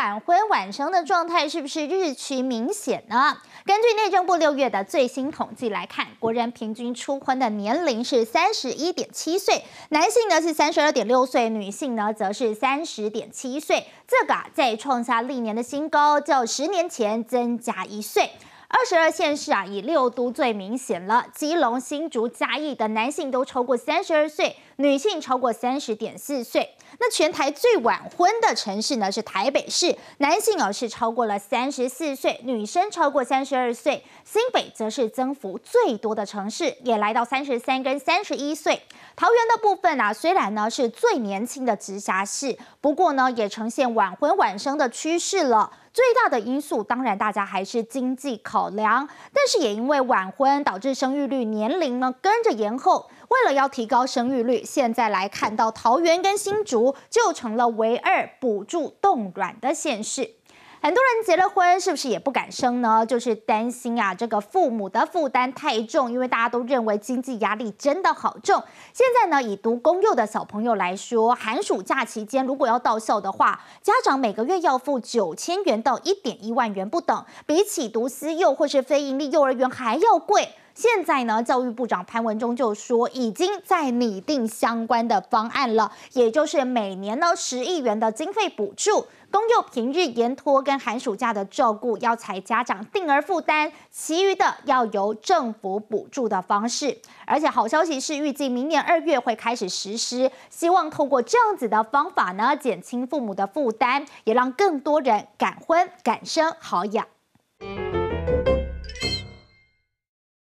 晚婚晚生的状态是不是日趋明显呢？根据内政部六月的最新统计来看，国人平均初婚的年龄是三十一点七岁，男性呢是三十二点六岁，女性呢则是三十点七岁。这个啊，在创下历年的新高，较十年前增加一岁。二十二县市啊，以六都最明显了。基隆、新竹、嘉义的男性都超过三十二岁，女性超过三十点四岁。那全台最晚婚的城市呢，是台北市，男性哦是超过了三十四岁，女生超过三十二岁。新北则是增幅最多的城市，也来到三十三跟三十一岁。桃园的部分啊，虽然呢是最年轻的直辖市，不过呢也呈现晚婚晚生的趋势了。最大的因素当然大家还是经济考量，但是也因为晚婚导致生育率年龄呢跟着延后，为了要提高生育率，现在来看到桃园跟新竹就成了唯二补助冻卵的县市。很多人结了婚，是不是也不敢生呢？就是担心啊，这个父母的负担太重，因为大家都认为经济压力真的好重。现在呢，以读公幼的小朋友来说，寒暑假期间如果要到校的话，家长每个月要付九千元到一点一万元不等，比起读私幼或是非盈利幼儿园还要贵。现在呢，教育部长潘文中就说，已经在拟定相关的方案了，也就是每年呢十亿元的经费补助，公幼平日延托跟寒暑假的照顾要采家长定而负担，其余的要由政府补助的方式。而且好消息是，预计明年二月会开始实施，希望透过这样子的方法呢，减轻父母的负担，也让更多人敢婚敢生好养。